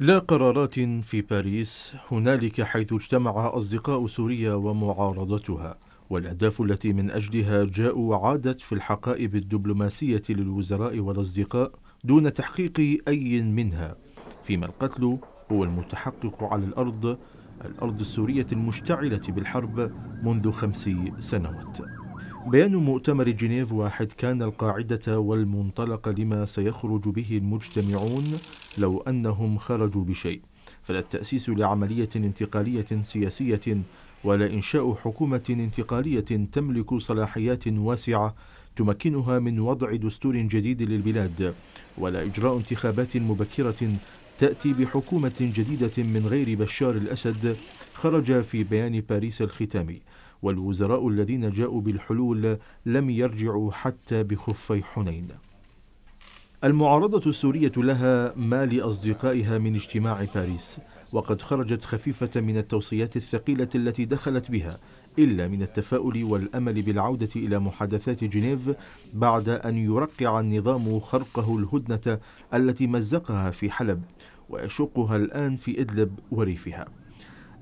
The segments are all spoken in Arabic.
لا قرارات في باريس هنالك حيث اجتمع أصدقاء سوريا ومعارضتها والأهداف التي من أجلها جاءوا عادت في الحقائب الدبلوماسية للوزراء والأصدقاء دون تحقيق أي منها فيما القتل هو المتحقق على الأرض الأرض السورية المشتعلة بالحرب منذ خمس سنوات بيان مؤتمر جنيف واحد كان القاعدة والمنطلق لما سيخرج به المجتمعون لو أنهم خرجوا بشيء فلا التأسيس لعملية انتقالية سياسية ولا إنشاء حكومة انتقالية تملك صلاحيات واسعة تمكنها من وضع دستور جديد للبلاد ولا إجراء انتخابات مبكرة تأتي بحكومة جديدة من غير بشار الأسد خرج في بيان باريس الختامي والوزراء الذين جاءوا بالحلول لم يرجعوا حتى بخفي حنين المعارضة السورية لها ما لأصدقائها من اجتماع باريس وقد خرجت خفيفة من التوصيات الثقيلة التي دخلت بها إلا من التفاؤل والأمل بالعودة إلى محادثات جنيف بعد أن يرقع النظام خرقه الهدنة التي مزقها في حلب ويشقها الآن في إدلب وريفها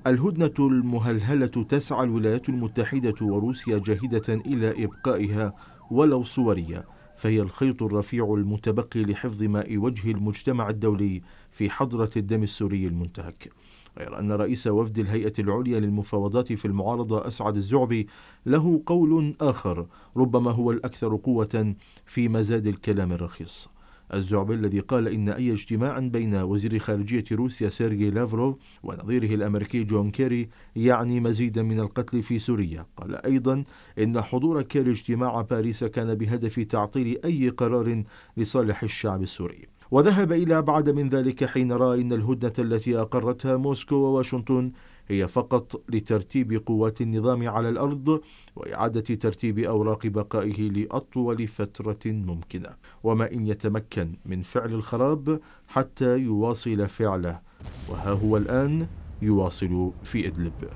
الهدنة المهلهلة تسعى الولايات المتحدة وروسيا جاهدة إلى إبقائها ولو صوريا فهي الخيط الرفيع المتبقي لحفظ ماء وجه المجتمع الدولي في حضرة الدم السوري المنتهك غير أن رئيس وفد الهيئة العليا للمفاوضات في المعارضة أسعد الزعبي له قول آخر ربما هو الأكثر قوة في مزاد الكلام الرخيص الزعبي الذي قال إن أي اجتماع بين وزير خارجية روسيا سيرجي لافروف ونظيره الأمريكي جون كيري يعني مزيدا من القتل في سوريا قال أيضا إن حضور كيري اجتماع باريس كان بهدف تعطيل أي قرار لصالح الشعب السوري وذهب إلى أبعد من ذلك حين رأى أن الهدنة التي أقرتها موسكو وواشنطن هي فقط لترتيب قوات النظام على الأرض وإعادة ترتيب أوراق بقائه لأطول فترة ممكنة وما إن يتمكن من فعل الخراب حتى يواصل فعله وها هو الآن يواصل في إدلب